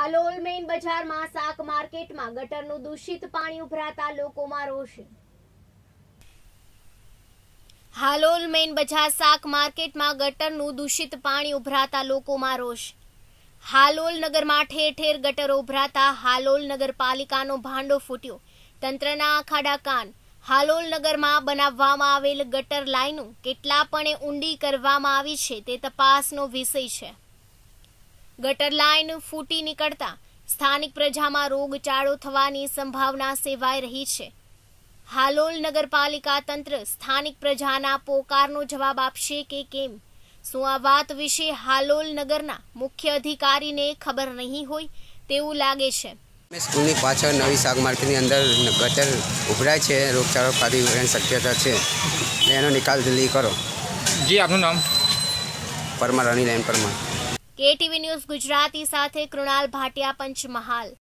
Halol main બજારમાં શાક માર્કેટમાં ગટરનું દૂષિત પાણી ઉભરાતા લોકોમાં રોષ હાલોલ મેઇન બજાર શાક માર્કેટમાં ગટરનું દૂષિત પાણી ઉભરાતા લોકોમાં રોષ હાલોલ નગરમાં ઠેર ઠેર ગટરો ઉભરાતા હાલોલ નગરપાલિકાનો ભાંડો ફૂટ્યો તંત્રના આખાડા કાન હાલોલ નગરમાં બનાવવામાં આવેલ ગટર લાઈનો કેટલા પણે ઊંડી કરવામાં આવી છે તે તપાસનો વિષય છે ગટર લાઇન ફૂટી નીકળતા સ્થાનિક પ્રજામાં રોગચાળો થવાની સંભાવના સેવાઈ રહી છે હાલોલ નગરપાલિકા તંત્ર સ્થાનિક પ્રજાના પોકારનો જવાબ આપશે કે કેમ શું આ વાત વિશે હાલોલ નગરના મુખ્ય અધિકારીને ખબર નહીં હોય તેવું લાગે છે સ્કૂલની પાછળ નવી શાકમાર્કેટની અંદર ગટર ઉભરાય છે રોગચાળો ફાટી શક્યતા છે એનો નિકાલ દિલ્હી કરો જી આપનું નામ Parmar Anil M Parmar KTV news Gujarati સાથે કૃણાલ ભાટિયા પંચમહાલ